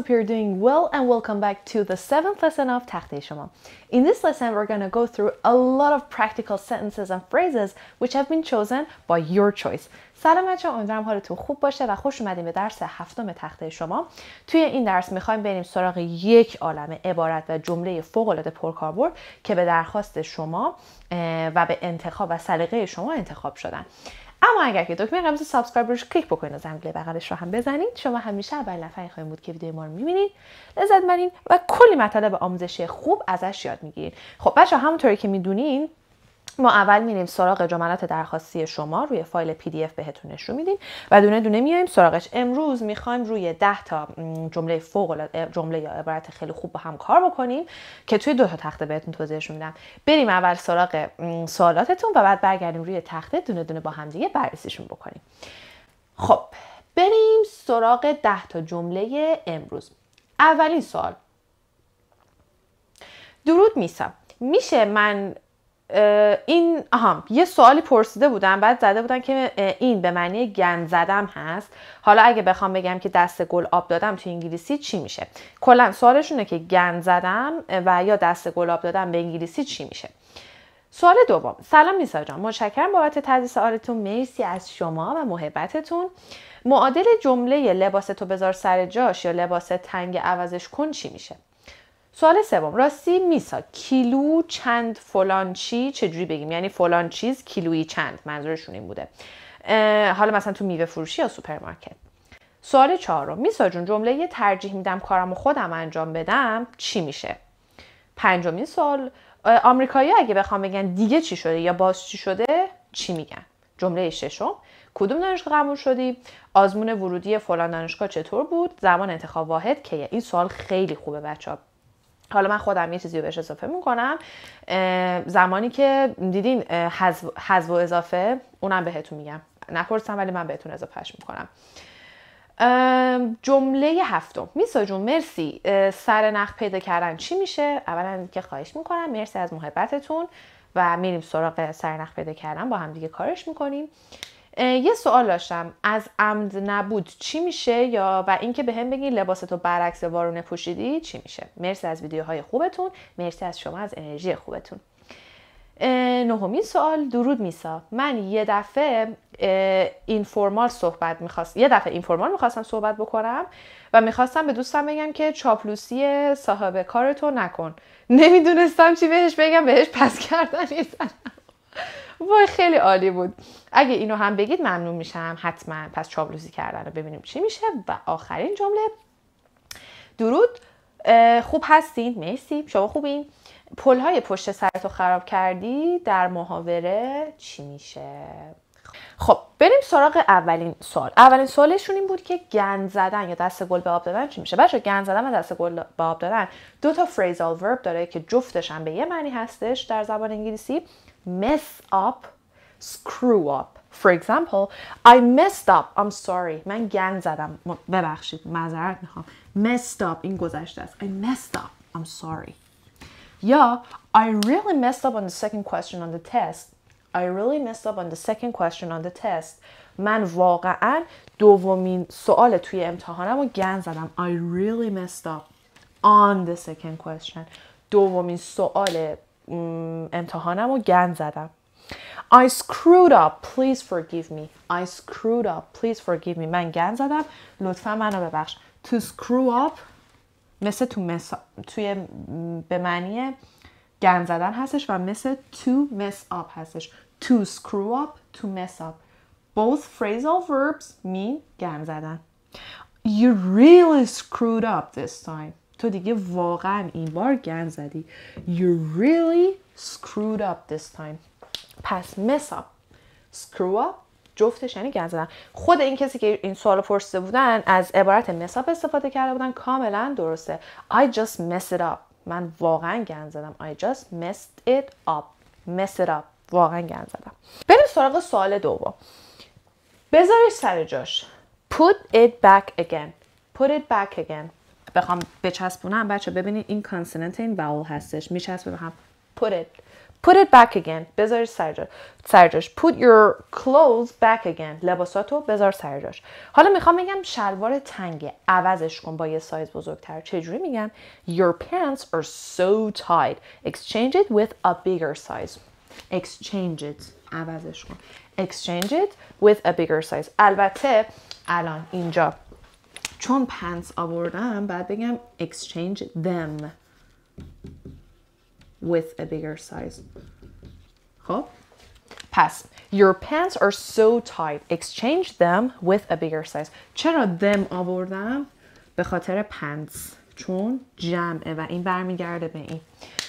hope you're doing well and welcome back to the seventh lesson of Takte Shema. In this lesson, we're going to go through a lot of practical sentences and phrases which have been chosen by your choice. سلام بچه ها امیدوارم حالتون خوب باشه و خوش اومدیم به درس هفتم تخته شما توی این درس میخوایم بریم سراغ یک عالم عبارت و جمله فوق العاده پرکاربرد که به درخواست شما و به انتخاب و سلیقه شما انتخاب شدن اما اگر که دکمه قرمز سابسکرایب روش کلیک بکنید و زنگوله بغلش رو هم بزنید شما همیشه اول نفری خواهیم بود که ویدیو ما رو میبینید لذت برین و کلی مطالب آموزشی خوب ازش یاد میگیرید خب بچه همونطوری که میدونین ما اول میریم سراغ جملات درخواستی شما روی فایل پی دی اف بهتون نشون میدیم و دونه دونه میایم سراغش امروز میخوایم روی 10 تا جمله فوق جمله یا عبارت خیلی خوب با هم کار بکنیم که توی دو تا تخته بهتون توضیحش میدم بریم اول سراغ سوالاتتون و بعد برگردیم روی تخته دونه دونه با هم دیگه بررسیشون بکنیم خب بریم سراغ 10 تا جمله امروز اولین سوال درود میسم میشه من این آها یه سوالی پرسیده بودن بعد زده بودن که این به معنی گند زدم هست حالا اگه بخوام بگم که دست گل آب دادم تو انگلیسی چی میشه کلا سوالشونه که گند زدم و یا دست گل آب دادم به انگلیسی چی میشه سوال دوم سلام میسا جان متشکرم بابت تدریس آرتون مرسی از شما و محبتتون معادل جمله لباس تو بذار سر جاش یا لباس تنگ عوضش کن چی میشه سوال سوم راستی میسا کیلو چند فلان چی چجوری بگیم یعنی فلان چیز کیلویی چند منظورشون این بوده حالا مثلا تو میوه فروشی یا سوپرمارکت سوال چهارم میسا جون جمله یه ترجیح میدم کارم خودم انجام بدم چی میشه پنجمین سوال آمریکایی اگه بخوام بگن دیگه چی شده یا باز چی شده چی میگن جمله ششم کدوم دانشگاه قبول شدی آزمون ورودی فلان دانشگاه چطور بود زمان انتخاب واحد کیه این سوال خیلی خوبه بچه ها. حالا من خودم یه چیزی رو بهش اضافه میکنم زمانی که دیدین حذف و اضافه اونم بهتون میگم نپرسم ولی من بهتون اضافهش میکنم جمله هفتم میسا جون مرسی سر نخ پیدا کردن چی میشه اولا که خواهش میکنم مرسی از محبتتون و میریم سراغ سر نخ پیدا کردن با هم دیگه کارش میکنیم یه سوال داشتم از عمد نبود چی میشه یا و اینکه به هم بگی لباستو برعکس وارونه پوشیدی چی میشه مرسی از ویدیوهای خوبتون مرسی از شما از انرژی خوبتون نهمین سوال درود میسا من یه دفعه این فرمال صحبت میخواست یه دفعه این فرمال میخواستم صحبت بکنم و میخواستم به دوستم بگم که چاپلوسی صاحب کارتو نکن نمیدونستم چی بهش بگم بهش پس کردن وای خیلی عالی بود اگه اینو هم بگید ممنون میشم حتما پس چابلوزی کردن رو ببینیم چی میشه و آخرین جمله درود خوب هستین مرسی شما خوبین پل های پشت سرتو خراب کردی در محاوره چی میشه خب بریم سراغ اولین سال اولین سوالشون این بود که گند زدن یا دست گل به آب دادن چی میشه بچه گند زدن و دست گل به آب دادن دو تا فریزال ورب داره که جفتش هم به یه معنی هستش در زبان انگلیسی mess up, screw up. For example, I messed up. I'm sorry. من گن زدم. ببخشید. معذرت میخوام. Messed up. این گذشته است. I messed up. I'm sorry. یا I really messed up on the second question on the test. I really messed up on the second question on the test. من واقعا دومین سوال توی امتحانم رو گن زدم. I really messed up on the second question. دومین سوال امتحانم گن زدم I screwed up please forgive me I screwed up please forgive me من گن زدم لطفا منو ببخش to screw up مثل تو مس... توی به معنی گن زدن هستش و مثل to mess up هستش to screw up to mess up both phrasal verbs mean گن زدن you really screwed up this time تو دیگه واقعا این بار گن زدی You really screwed up this time پس mess up screw up جفتش یعنی گن زدن خود این کسی که این سوال پرسیده بودن از عبارت up استفاده کرده بودن کاملا درسته I just messed it up من واقعا گن زدم I just messed it up mess it up واقعا گن زدم بریم سراغ سوال دوم بذارش سر جاش put it back again put it back again بخوام بچسبونم بچه ببینید این کانسننت این واول هستش میچسبه هم put it put it back again بذار سر سرجاش put your clothes back again لباساتو بذار سرجاش حالا میخوام میگم شلوار تنگه عوضش کن با یه سایز بزرگتر چجوری میگم your pants are so tight exchange it with a bigger size exchange it عوضش کن exchange it with a bigger size البته الان اینجا چون پنس آوردم بعد بگم exchange them with a bigger size خب پس Your pants are so tight. Exchange them with a bigger size. چرا them آوردم؟ به خاطر پنس چون جمعه و این برمیگرده به این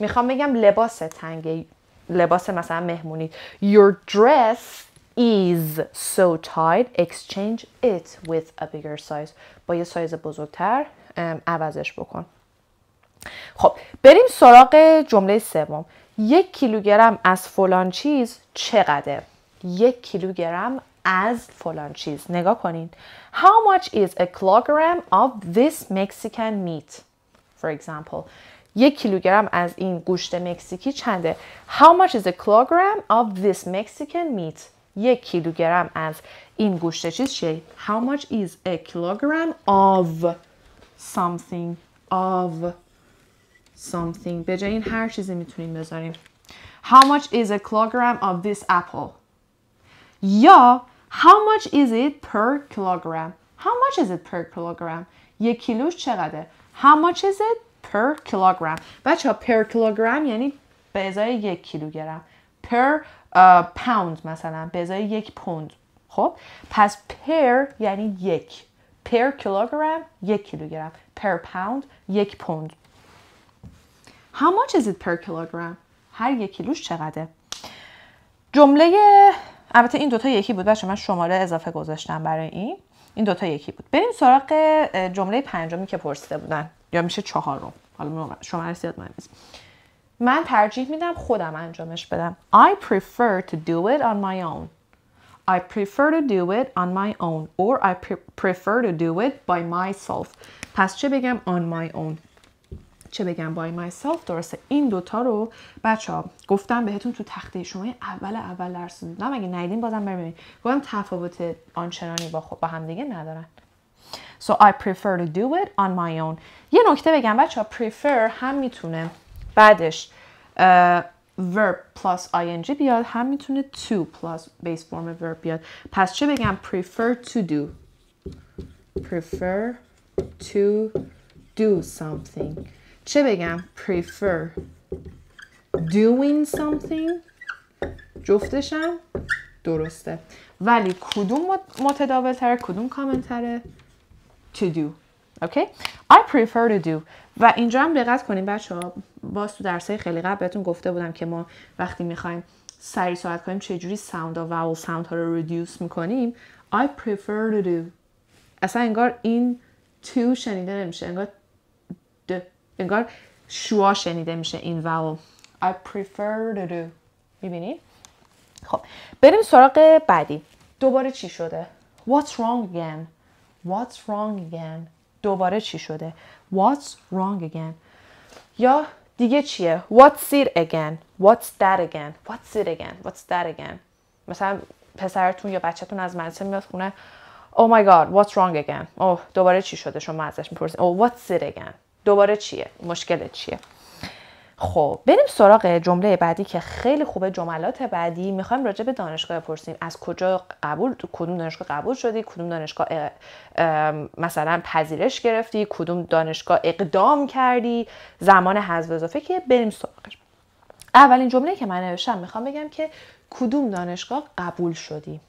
میخوام بگم لباس تنگه لباس مثلا مهمونی Your dress is so tight exchange it with a bigger size با یه سایز بزرگتر عوضش بکن خب بریم سراغ جمله سوم یک کیلوگرم از فلان چیز چقدره یک کیلوگرم از فلان چیز نگاه کنین How much is a kilogram of this Mexican meat for example یک کیلوگرم از این گوشت مکزیکی چنده How much is a kilogram of this Mexican meat یک کیلوگرم از این گوشت چیز چیه how much is a kilogram of something of something به جای این هر چیزی میتونیم بذاریم how much is a kilogram of this apple یا how much is it per kilogram how much is it per kilogram یک کیلوش چقدره how much is it per kilogram بچه ها per kilogram یعنی به ازای یک کیلوگرم per پوند مثلا به ازای یک پوند خب پس پر یعنی یک پر کیلوگرم یک کیلوگرم پر پوند یک پوند How much is it per kilogram? هر یک کیلوش چقدره؟ جمله البته این دوتا یکی بود بچه من شماره اضافه گذاشتم برای این این دوتا یکی بود بریم سراغ جمله پنجمی که پرسیده بودن یا میشه چهارم حالا شماره زیاد مهم نیست من ترجیح میدم خودم انجامش بدم I prefer to do it on my own I prefer to do it on my own or I prefer to do it by myself پس چه بگم on my own چه بگم by myself درسته این دوتا رو بچه ها گفتم بهتون تو تخته شما اول اول درس نه مگه نایدین بازم ببینید گفتم تفاوت آنچنانی با خود خب- با هم دیگه ندارن So I prefer to do it on my own یه نکته بگم بچه ها prefer هم میتونه بعدش verb plus ing بیاد هم میتونه to plus base form verb بیاد پس چه بگم prefer to do prefer to do something چه بگم prefer doing something جفتشم درسته ولی کدوم متداول تره کدوم کامن تره to do okay I prefer to do و اینجا هم دقت کنیم بچه ها باز تو درسای خیلی قبل بهتون گفته بودم که ما وقتی میخوایم سریع صحبت کنیم چجوری ساوند و واو ساوند ها رو ریدیوس میکنیم I prefer to do اصلا انگار این تو شنیده نمیشه انگار د. انگار شوا شنیده میشه این واول I prefer to do خب بریم سراغ بعدی دوباره چی شده What's wrong again What's wrong again دوباره چی شده What's wrong again یا دیگه چیه What's it again What's that again What's it again What's that again مثلا پسرتون یا بچهتون از مدرسه میاد خونه Oh my god What's wrong again Oh دوباره چی شده شما ازش میپرسید Oh what's it again دوباره چیه مشکل چیه خب بریم سراغ جمله بعدی که خیلی خوبه جملات بعدی میخوایم راجع به دانشگاه بپرسیم از کجا قبول کدوم دانشگاه قبول شدی کدوم دانشگاه مثلا پذیرش گرفتی کدوم دانشگاه اقدام کردی زمان حذف اضافه که بریم سراغش اولین جمله که من نوشتم میخوام بگم که کدوم دانشگاه قبول شدی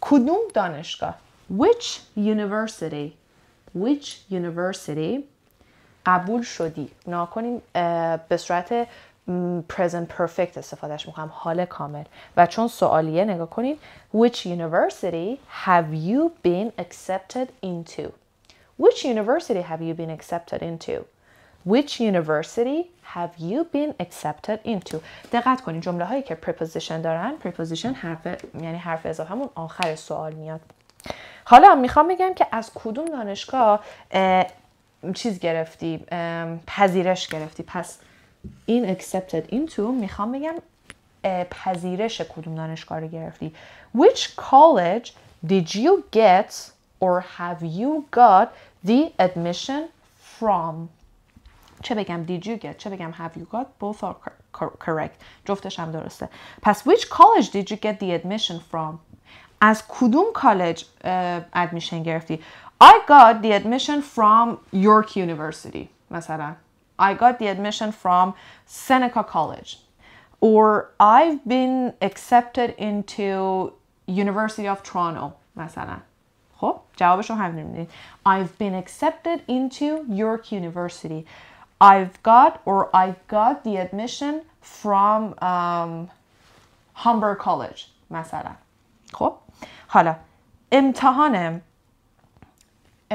کدوم دانشگاه which university which university قبول شدی ناکنین به صورت present perfect استفادهش میکنم حال کامل و چون سوالیه نگاه کنین which university have you been accepted into which university have you been accepted into which university have you been accepted into دقت کنین جمله هایی که preposition دارن preposition حرف یعنی حرف اضافه همون آخر سوال میاد حالا میخوام بگم که از کدوم دانشگاه چیز گرفتی پذیرش گرفتی پس این accepted into میخوام بگم پذیرش کدوم دانشگاه رو گرفتی which college did you get or have you got the admission from چه بگم did you get چه بگم have you got both are correct جفتش هم درسته پس which college did you get the admission from از کدوم کالج ادمیشن گرفتی I got the admission from York University, مثلا. I got the admission from Seneca College. Or I've been accepted into University of Toronto, مثلا. خب جوابش همین میدید. I've been accepted into York University. I've got or I got the admission from um, Humber College مثلا خب حالا امتحانم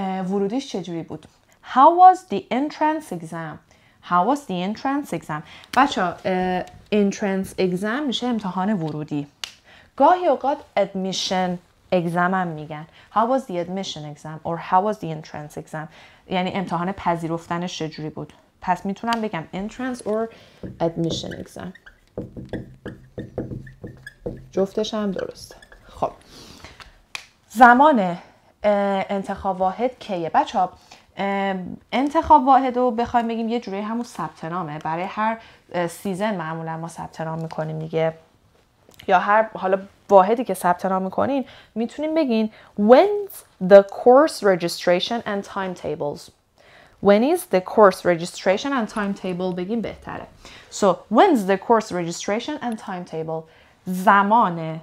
ورودیش چجوری بود How was the entrance exam How was the entrance exam بچه ها entrance exam میشه امتحان ورودی گاهی اوقات admission exam هم میگن How was the admission exam or how was the entrance exam یعنی امتحان پذیرفتنش چجوری بود پس میتونم بگم entrance or admission exam جفتش هم درسته خب زمان انتخاب واحد کیه بچه ها انتخاب واحد رو بخوایم بگیم یه جوری همون ثبت نامه برای هر سیزن معمولا ما ثبت نام میکنیم دیگه یا هر حالا واحدی که ثبت نام میکنین میتونیم بگین when's the course registration and timetables when is the course registration and timetable بگیم بهتره so when's the course registration and timetable زمانه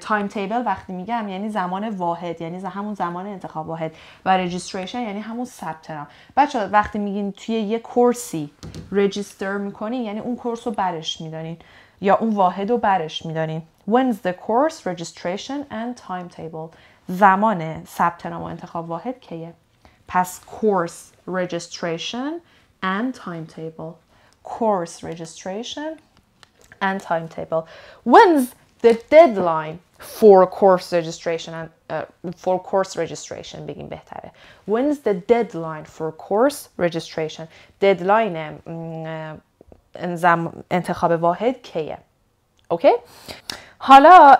تایم تیبل وقتی میگم یعنی زمان واحد یعنی همون زمان انتخاب واحد و رجیستریشن یعنی همون ثبت نام بچه وقتی میگین توی یه کورسی رجیستر میکنین یعنی اون کورس رو برش میدانین یا اون واحد رو برش میدانین when's the course registration and timetable زمان ثبت نام و انتخاب واحد کیه پس کورس registration and timetable course registration and timetable when's The deadline for course registration and uh, for course registration بگیم بهتره when's the deadline for course registration ددلاین انتخاب واحد کیه اوکی حالا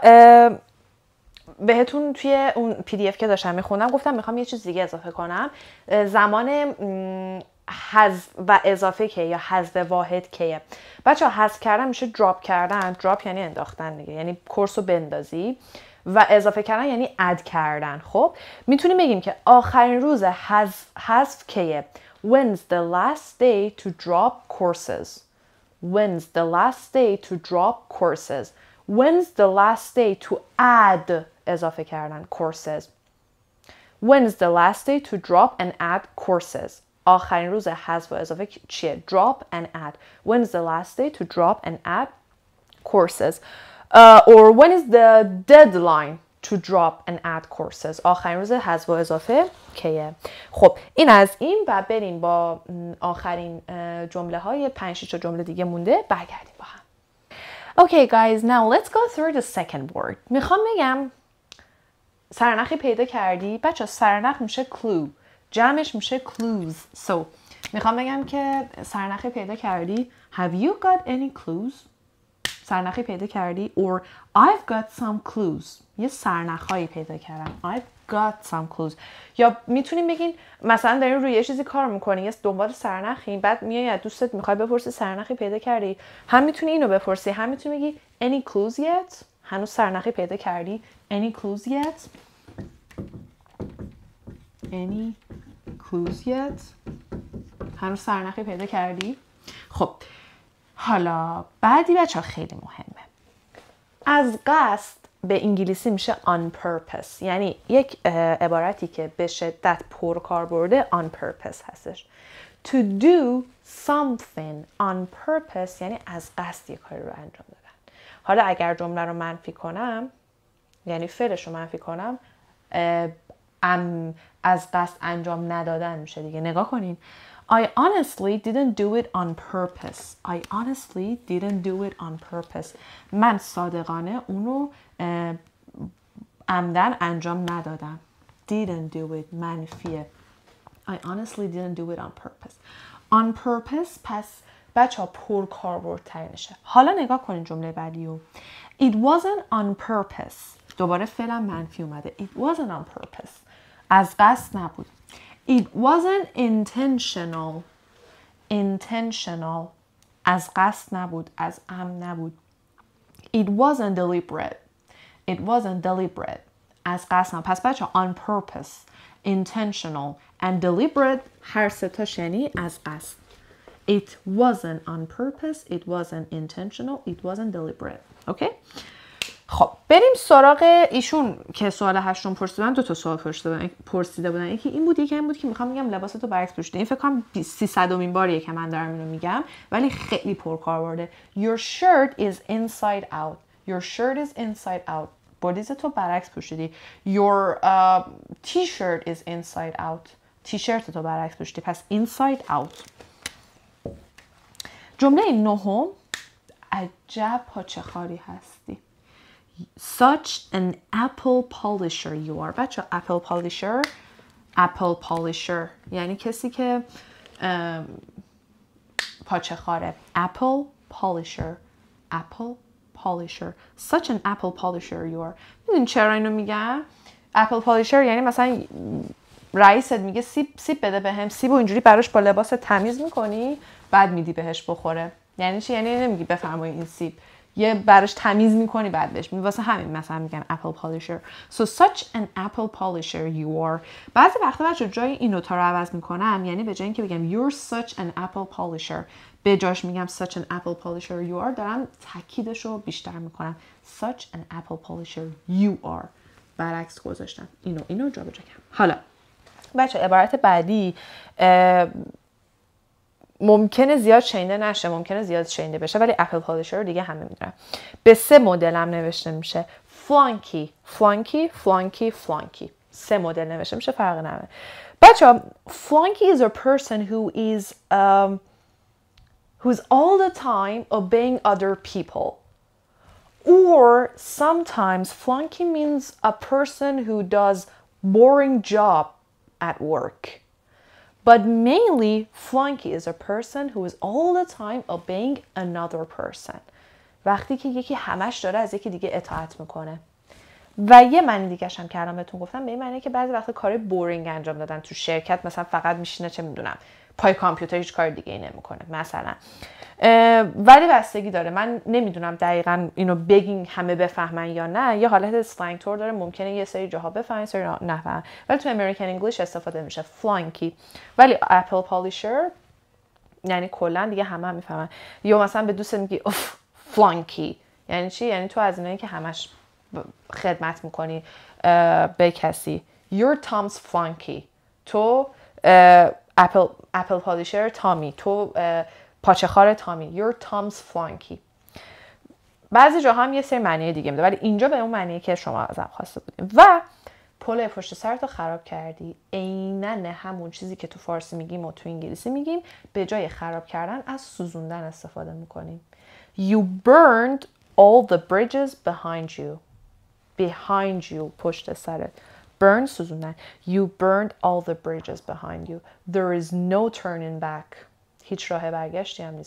بهتون توی اون پی دی اف که داشتم میخوندم گفتم میخوام یه چیز دیگه اضافه کنم زمان حذف و اضافه که یا حذف واحد کیه بچه حذف کردن میشه دراپ کردن دراپ یعنی انداختن دیگه یعنی کورس رو بندازی و اضافه کردن یعنی اد کردن خب میتونیم بگیم که آخرین روز حذف حذف کیه when's the last day to drop courses when's the last day to drop courses when's the last day to add اضافه کردن courses when's the last day to drop and add courses آخرین روز حذف و اضافه چیه drop and add when is the last day to drop and add courses uh, or when is the deadline to drop and add courses آخرین روز حذف و اضافه کیه خب این از این و بریم با آخرین جمله های پنج 6 جمله دیگه مونده برگردیم با هم Okay guys now let's go through the second word میخوام بگم سرنخی پیدا کردی بچه سرنخ میشه clue جمعش میشه clues so میخوام بگم که سرنخی پیدا کردی have you got any clues سرنخی پیدا کردی or I've got some clues یه سرنخهایی پیدا کردم I've got some clues یا میتونیم بگین مثلا دارین روی یه چیزی کار میکنی یه دنبال سرنخی بعد میای دوستت میخوای بپرسی سرنخی پیدا کردی هم میتونی اینو بپرسی هم میتونی بگی any clues yet هنوز سرنخی پیدا کردی any clues yet any clues yet هنوز سرنخی پیدا کردی خب حالا بعدی بچه خیلی مهمه از قصد به انگلیسی میشه on purpose یعنی یک عبارتی که به شدت پرکار برده on purpose هستش to do something on purpose یعنی از قصد یه کاری رو انجام دادن حالا اگر جمله رو منفی کنم یعنی فعلش رو منفی کنم ام از قصد انجام ندادن میشه دیگه نگاه کنین I honestly didn't do it on purpose. I honestly didn't do it on purpose. من صادقانه اونو امدن انجام ندادم. Didn't do it منفیه. I honestly didn't do it on purpose. On purpose پس بچه ها پر برد ترینشه. حالا نگاه کنین جمله بعدی رو. It wasn't on purpose. دوباره فعلا منفی اومده. It wasn't on purpose. از قصد نبود It wasn't intentional Intentional از قصد نبود از ام نبود It wasn't deliberate It wasn't deliberate از قصد نبود پس بچه on purpose Intentional and deliberate هر ستاش یعنی از قصد It wasn't on purpose It wasn't intentional It wasn't deliberate Okay خب بریم سراغ ایشون که سوال هشتم پرسیدن دو تا سوال پرسیده بودن یکی این بود یکی این بود که میخوام میگم لباس تو برعکس پوشیده این فکر کنم 300 مین باریه که من دارم اینو میگم ولی خیلی پرکاربرده your shirt is inside out your shirt is inside out بریز تو برعکس پوشیدی your uh, t-shirt is inside out t-shirt تو برعکس پوشیدی پس inside out جمله نهم عجب پاچخاری هستی such an apple polisher you are بچه apple polisher apple polisher یعنی کسی که پاچه خاره apple polisher apple polisher such an apple polisher you are میدونی چرا اینو میگم apple polisher یعنی مثلا رئیست میگه سیب سیب بده بهم به سیب و اینجوری براش با لباس تمیز میکنی بعد میدی بهش بخوره یعنی چی یعنی نمیگی بفرمایی این سیب یه براش تمیز میکنی بعد بهش واسه همین مثلا میگن اپل پالیشر so such an apple polisher you are بعضی وقتا بچه جای اینو تا رو عوض میکنم یعنی به جای اینکه بگم you're such an apple polisher به جاش میگم such an apple polisher you are دارم تاکیدش رو بیشتر میکنم such an apple polisher you are برعکس گذاشتم اینو اینو جابجا کردم حالا بچه عبارت بعدی ممکنه زیاد شنیده نشه ممکنه زیاد شنیده بشه ولی اپل پادشا رو دیگه همه میدونن به سه مدل هم نوشته میشه فلانکی فلانکی فلانکی فلانکی سه مدل نوشته میشه فرق نداره بچه ها فلانکی is a person who is um, who's all the time obeying other people or sometimes flunky means a person who does boring job at work but mainly flunky is a person who is all the time obeying another person وقتی که یکی همش داره از یکی دیگه اطاعت میکنه و یه معنی دیگهش هم که الان بهتون گفتم به این معنی که بعضی وقتا کار بورینگ انجام دادن تو شرکت مثلا فقط میشینه چه میدونم پای کامپیوتر هیچ کار دیگه ای نمیکنه مثلا ولی بستگی داره من نمیدونم دقیقا اینو بگین همه بفهمن یا نه یه حالت سلنگ تور داره ممکنه یه سری جاها بفهمن سری نفهمن ولی تو امریکن انگلیش استفاده میشه فلانکی ولی اپل پالیشر یعنی کلا دیگه همه هم میفهمن یا مثلا به دوست میگی اوف فلانکی یعنی چی یعنی تو از اینایی که همش خدمت میکنی به کسی یور Tom's flunky تو اپل اپل پالیشر تامی تو پاچخار تامی یور تامز فلانکی بعضی جاها هم یه سری معنی دیگه میده ولی اینجا به اون معنی که شما ازم خواسته بودیم و پل پشت سرتو خراب کردی عینا همون چیزی که تو فارسی میگیم و تو انگلیسی میگیم به جای خراب کردن از سوزوندن استفاده میکنیم You burned all the bridges behind you behind you پشت سرت Burned, 수준에 you burned all the bridges behind you. There is no turning back. هیچ راه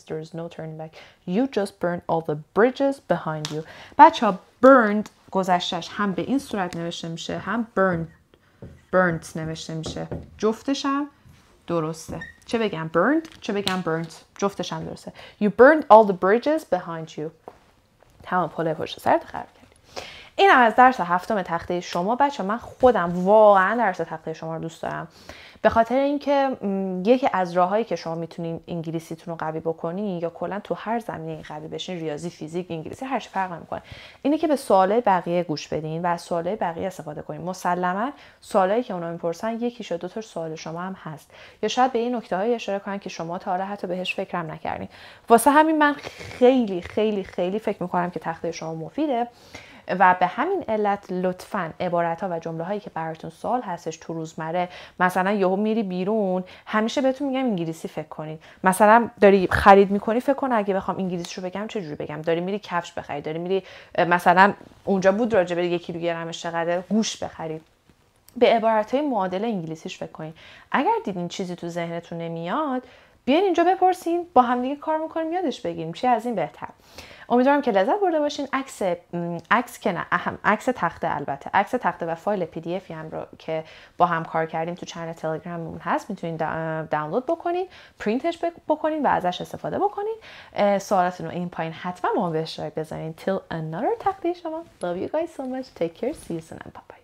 There is no turning back. You just burned all the bridges behind you. بچه burned گذشتش هم به این صورت نوشته میشه هم burned burnt نوشته میشه. جفتش هم درسته. چه بگم burned چه بگم burnt جفتش هم درسته. You burned all the bridges behind you. تمام پل پشت سرت این از درس هفتم تخته شما بچه من خودم واقعا درس تخته شما رو دوست دارم به خاطر اینکه یکی از راههایی که شما میتونید انگلیسیتون رو قوی بکنین یا کلا تو هر زمینه قوی بشین ریاضی فیزیک انگلیسی هرچی فرق نمیکنه اینه که به سوالای بقیه گوش بدین و از بقیه استفاده کنین مسلما سوالایی که اونا میپرسن یکی یا دو تا سوال شما هم هست یا شاید به این نکته های اشاره کنن که شما تا حالا حتی بهش فکرم نکردین واسه همین من خیلی خیلی خیلی فکر میکنم که تخته شما مفیده و به همین علت لطفا عبارت ها و جمله هایی که براتون سوال هستش تو روزمره مثلا یهو میری بیرون همیشه بهتون میگم انگلیسی فکر کنید مثلا داری خرید میکنی فکر کن اگه بخوام انگلیسی رو بگم چه جوری بگم داری میری کفش بخری داری میری مثلا اونجا بود راجع به یک کیلو گرمش چقدر گوش بخرید به عبارت های معادل انگلیسیش فکر کنید اگر دیدین چیزی تو ذهنتون نمیاد بیاین اینجا بپرسین با همدیگه کار میکنیم یادش بگیریم چی از این بهتر امیدوارم که لذت برده باشین عکس عکس که نه اهم عکس تخته البته عکس تخته و فایل پی دی اف هم رو که با هم کار کردیم تو چنل تلگراممون هست میتونین دانلود بکنین پرینتش بکنین و ازش استفاده بکنین سوالاتتون این پایین حتما ما به اشتراک بذارین till another تخته شما love you guys so much take care see you soon and bye bye